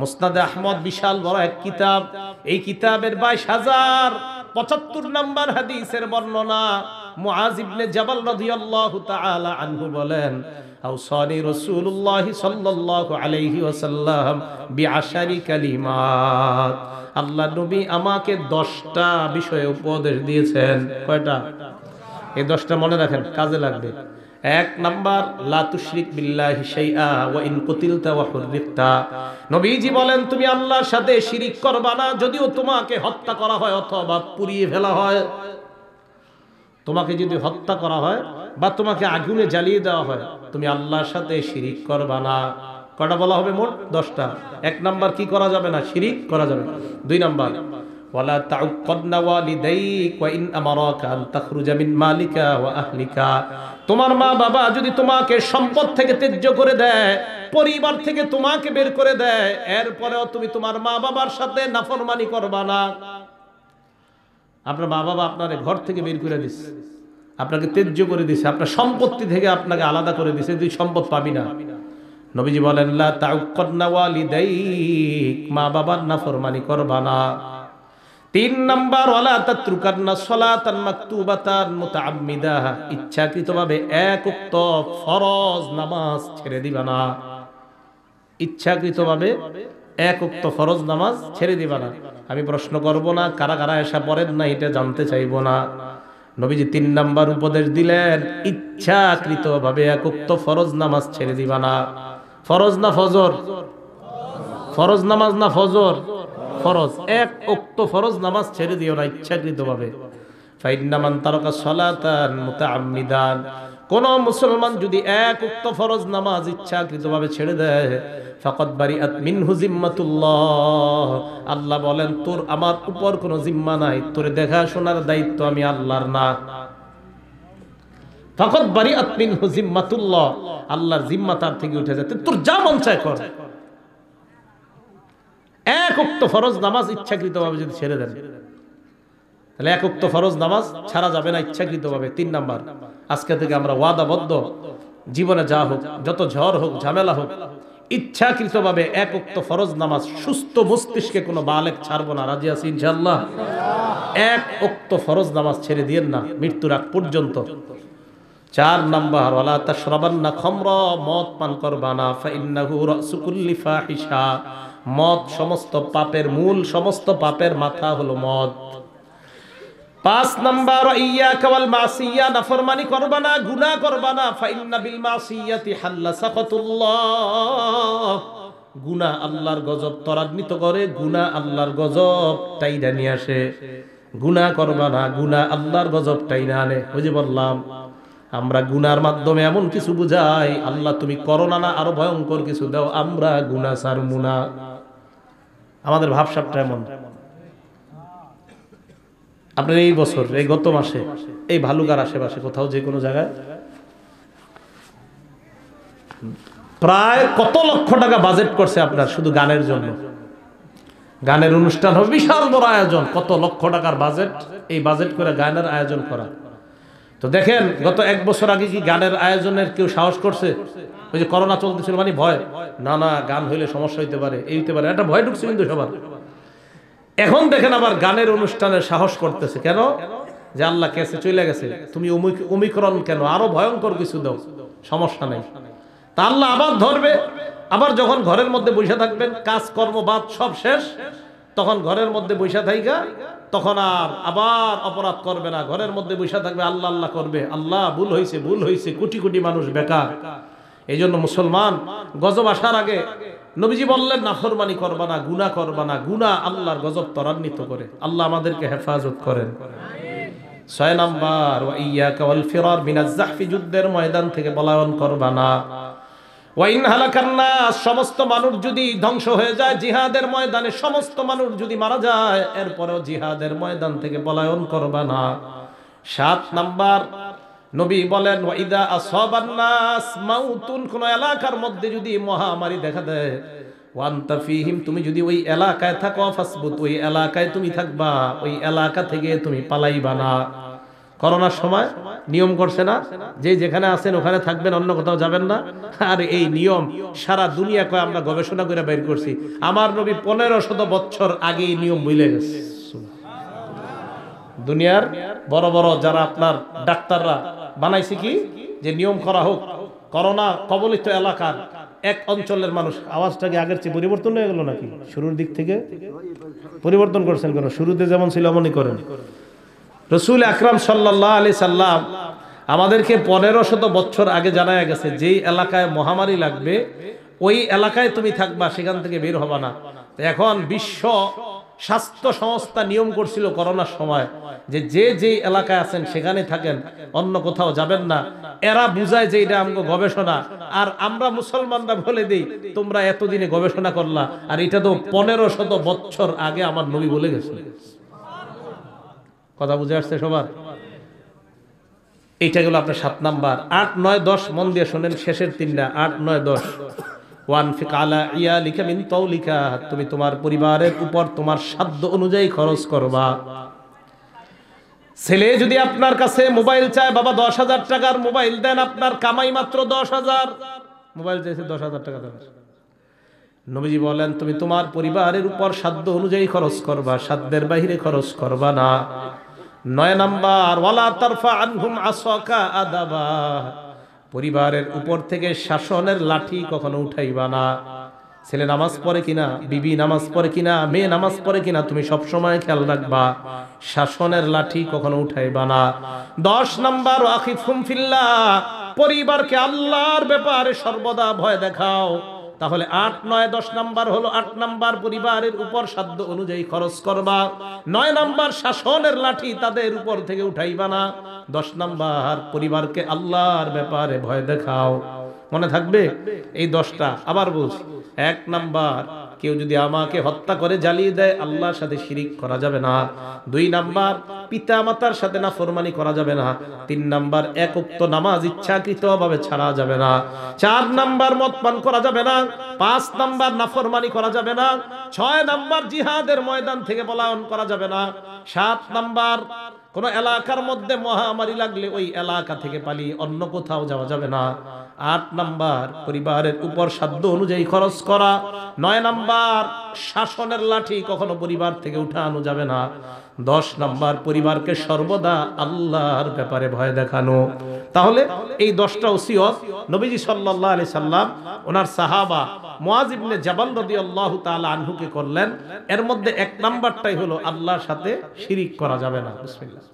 মুসনাদে আহমদ বিশাল বড় এক কিতাব এই কিতাবের বাইশ হাজার পঁচাত্তর নাম্বার হাদিসের বর্ণনা মুআজ ইবনে জাবাল রাদিয়াল্লাহু তাআলা আনহু বলেন আওসানি রাসূলুল্লাহ সাল্লাল্লাহু আলাইহি ওয়াসাল্লাম বিআশারি কালিমাত আল্লাহ নবী আমাকে 10টা বিষয়ে উপদেশ দিয়েছেন কয়টা এই 10টা মনে রাখেন কাজে লাগবে এক নাম্বার লাতুশরিক বিল্লাহ হিসাইয়া ও ইন কুতিলতা ওয়া নবীজি বলেন তুমি আল্লাহর সাথে শিরিক করবা না যদিও তোমাকে হত্যা করা হয় অথবা পুড়িয়ে ফেলা হয় তোমাকে যদি হত্যা করা হয় বা তোমাকে আগুনে জ্বালিয়ে দেওয়া হয় তুমি আল্লাহর সাথে শিরিক করবা না কটা বলা হবে মোট দশটা এক নাম্বার কি করা যাবে না শিরিক করা যাবে দুই নাম্বার ওয়ালা তাউকদনা ওয়ালিদাইক ওয়া ইন আমারাকা আন তাখরুজা মিন মালিকা তোমার মা বাবা যদি তোমাকে সম্পদ থেকে ত্যায্য করে দেয় পরিবার থেকে তোমাকে বের করে দেয় এরপরেও তুমি তোমার মা বাবার সাথে নাফরমানি করবা না আপনার মা বাবা আপনার ঘর থেকে বের করে দিছে আপনাকে ত্যায্য করে দিছে আপনার সম্পত্তি থেকে আপনাকে আলাদা করে দিছে তুই সম্পদ পাবি না নবীজি বলেন মা বাবার নাফরমানি করবা না তিন নাম্বার ওয়ালা তাত্রুকান্না সলাতান মাকতুবাতান মুতাআম্মিদা ইচ্ছাকৃতভাবে এক উক্ত ফরজ নামাজ ছেড়ে দিবা না ইচ্ছাকৃতভাবে এক উক্ত ফরজ নামাজ ছেড়ে দিবা না আমি প্রশ্ন করব না কারা কারা এসা পড়েন না এটা জানতে চাইব না নবীজি তিন নাম্বার উপদেশ দিলেন ইচ্ছাকৃতভাবে এক উক্ত ফরজ নামাজ ছেড়ে দিবা না ফরজ না ফজর ফরজ নামাজ না ফজর ফরজ এক উক্ত ফরজ নামাজ ছেড়ে দিও না ইচ্ছাকৃতভাবে ফাইন্নামান তারকা সলাতান মুতাআম্মিদান কোন মুসলমান যদি এক উক্ত ফরজ নামাজ ইচ্ছাকৃতভাবে ছেড়ে দেয় ফকত বাড়ি মিনহু জিম্মাতুল্লাহ আল্লাহ বলেন তোর আমার উপর কোনো জিম্মা নাই তোর দেখা শোনার দায়িত্ব আমি আল্লাহর না ফকত বাড়ি মিনহু জিম্মাতুল্লাহ আল্লাহর জিম্মা তার থেকে উঠে যায় তোর যা মন চায় কর এক উক্ত ফরজ নামাজ ইচ্ছাকৃত ভাবে যদি ছেড়ে দেন তাহলে এক উক্ত ফরজ নামাজ ছাড়া যাবে না ইচ্ছাকৃত ভাবে তিন নাম্বার আজকে থেকে আমরা ওয়াদাবদ্ধ জীবনে যা হোক যত ঝড় হোক ঝামেলা হোক ইচ্ছাকৃত ভাবে এক উক্ত ফরজ নামাজ সুস্থ মস্তিষ্কে কোনো বালেক ছাড়বো না রাজি আছি ইনশাল্লাহ এক উক্ত ফরজ নামাজ ছেড়ে দিয়েন না মৃত্যুর আগ পর্যন্ত চার নম্বর ওলা তা খমর মদ পান করবা না ফাইন্নাহু রসুকুল্লি ফাহিশা মদ সমস্ত পাপের মূল সমস্ত পাপের মাথা হলো মদ পাঁচ নাম্বার ইয়া ওয়াল মাসিয়া নাফরমানি করবা না গুনাহ করবা না ফাইন্না বিল মাসিয়াতি হাল্লা সাকাতুল্লাহ গুনাহ আল্লাহর গজব ত্বরান্বিত করে গুনা আল্লাহর গজব টাইডা নিয়ে আসে গুনাহ করবা না গুনা আল্লাহর গজব না আনে ওই যে বললাম আমরা গুনার মাধ্যমে এমন কিছু বুঝাই আল্লাহ তুমি করোনা না আরো ভয়ঙ্কর কিছু দাও আমরা গুনা সার মুনা আমাদের ভাবসাবটা এমন আপনার এই বছর এই গত মাসে এই ভালুকার আশেপাশে কোথাও যে কোনো জায়গায় প্রায় কত লক্ষ টাকা বাজেট করছে আপনার শুধু গানের জন্য গানের অনুষ্ঠান হবে বিশাল বড় আয়োজন কত লক্ষ টাকার বাজেট এই বাজেট করে গানের আয়োজন করা তো দেখেন গত এক বছর আগে কি গানের আয়োজনের কেউ সাহস করছে ওই যে করোনা চলতেছিল মানে ভয় না না গান হইলে সমস্যা হইতে পারে এই হইতে পারে একটা ভয় ঢুকছে কিন্তু সবার এখন দেখেন আবার গানের অনুষ্ঠানের সাহস করতেছে কেন যে আল্লাহ কেসে চলে গেছে তুমি অমিক্রণ কেন আরো ভয়ঙ্কর কিছু দাও সমস্যা নেই তা আল্লাহ আবার ধরবে আবার যখন ঘরের মধ্যে বসে থাকবেন কাজকর্ম বাদ সব শেষ তখন ঘরের মধ্যে বৈশা থাইকা তখন আর আবার অপরাধ করবে না ঘরের মধ্যে বৈশা থাকবে আল্লাহ আল্লাহ করবে আল্লাহ ভুল হয়েছে ভুল হয়েছে কোটি কোটি মানুষ বেকার এই জন্য মুসলমান গজব আসার আগে নবীজি বললেন নাফরমানি করবা না গুনা করবা না আল্লাহর গজব ত্বরান্বিত করে আল্লাহ আমাদেরকে হেফাজত করেন ছয় নাম্বার ইয়া কেবল ফিরার বিনা জাহফি যুদ্ধের ময়দান থেকে পলায়ন করবানা না ওয়াইন হালাকান্না সমস্ত মানুষ যদি ধ্বংস হয়ে যায় জিহাদের ময়দানে সমস্ত মানুষ যদি মারা যায় এরপরেও জিহাদের ময়দান থেকে পলায়ন করবা না সাত নাম্বার নবী বলেন ওয়াইদা মাউতুন কোন এলাকার মধ্যে যদি মহামারী দেখা দেয় ফিহিম তুমি যদি ওই এলাকায় থাকো ওই এলাকায় তুমি থাকবা ওই এলাকা থেকে তুমি পালাইবা না করোনার সময় নিয়ম করছে না যে যেখানে আছেন ওখানে থাকবেন অন্য কোথাও যাবেন না আর এই নিয়ম সারা দুনিয়া কয় আমরা গবেষণা করে বের করছি আমার নবী পনেরো শত বছর আগে এই নিয়ম মিলে গেছে দুনিয়ার বড় বড় যারা আপনার ডাক্তাররা বানাইছে কি যে নিয়ম করা হোক করোনা কবলিত এলাকার এক অঞ্চলের মানুষ আওয়াজটাকে আগের চেয়ে পরিবর্তন হয়ে গেল নাকি শুরুর দিক থেকে পরিবর্তন করছেন কেন শুরুতে যেমন ছিল এমনই করেন রসুল আকরাম সাল্লাহ আলি সাল্লাম আমাদেরকে পনেরো শত বছর আগে জানা গেছে যেই এলাকায় মহামারী লাগবে ওই এলাকায় তুমি থাকবা সেখান থেকে বের হবা না এখন বিশ্ব স্বাস্থ্য সংস্থা নিয়ম করছিল করোনার সময় যে যে যেই এলাকায় আছেন সেখানে থাকেন অন্য কোথাও যাবেন না এরা বুঝায় যে এটা আমাকে গবেষণা আর আমরা মুসলমানরা বলে দিই তোমরা এতদিনে গবেষণা করলা আর এটা তো পনেরো শত বছর আগে আমার নবী বলে গেছিল কথা বুঝে আসছে সবার এইটা গেল আপনার সাত নাম্বার আট নয় দশ মন দিয়ে শোনেন শেষের তিনটা আট নয় দশ ওয়ান ফিকালা ইয়া লিখা মিন তুমি তোমার পরিবারের উপর তোমার সাধ্য অনুযায়ী খরচ করবা ছেলে যদি আপনার কাছে মোবাইল চায় বাবা দশ হাজার টাকার মোবাইল দেন আপনার কামাই মাত্র দশ হাজার মোবাইল চাইছে দশ হাজার টাকা দেওয়ার নবীজি বলেন তুমি তোমার পরিবারের উপর সাধ্য অনুযায়ী খরচ করবা সাধ্যের বাহিরে খরচ করবা না নয় নাম্বার ওয়ালা তারফা আনহুম আসকা আদাবা পরিবারের উপর থেকে শাসনের লাঠি কখনো উঠাইবা না ছেলে নামাজ পড়ে কিনা বিবি নামাজ পড়ে কিনা মেয়ে নামাজ পড়ে কিনা তুমি সব সময় খেয়াল রাখবা শাসনের লাঠি কখনো উঠাইবা না দশ নাম্বার আখিফুম ফিল্লা পরিবারকে আল্লাহর ব্যাপারে সর্বদা ভয় দেখাও তাহলে আট নয় দশ নাম্বার হলো আট নাম্বার পরিবারের উপর সাধ্য অনুযায়ী খরচ করবা নয় নাম্বার শাসনের লাঠি তাদের উপর থেকে উঠাইবা না দশ নাম্বার পরিবারকে আল্লাহর ব্যাপারে ভয় দেখাও মনে থাকবে এই দশটা আবার বুঝ এক নাম্বার কেউ যদি আমাকে হত্যা করে জ্বালিয়ে দেয় আল্লাহর সাথে শিরিক করা যাবে না দুই নাম্বার পিতা মাতার সাথে না ফরমানি করা যাবে না তিন নাম্বার এক উক্ত নামাজ ইচ্ছাকৃত ভাবে ছাড়া যাবে না চার নাম্বার মত পান করা যাবে না পাঁচ নাম্বার না ফরমানি করা যাবে না ছয় নাম্বার জিহাদের ময়দান থেকে পলায়ন করা যাবে না সাত নাম্বার কোন এলাকার মধ্যে মহামারী লাগলে ওই এলাকা থেকে পালিয়ে অন্য কোথাও যাওয়া যাবে না আট নাম্বার পরিবারের উপর সাধ্য অনুযায়ী খরচ করা নয় নাম্বার শাসনের লাঠি কখনো পরিবার থেকে উঠানো যাবে না দশ নাম্বার পরিবারকে সর্বদা আল্লাহর ব্যাপারে ভয় দেখানো তাহলে এই দশটা ওসিয়ত নবীজি সাল্লাহ আলি সাল্লাম ওনার সাহাবা মোয়াজিবনে জাবাল রদি আল্লাহ তালা আনহুকে করলেন এর মধ্যে এক নাম্বারটাই হলো আল্লাহর সাথে শিরিক করা যাবে না বিসমিল্লাহ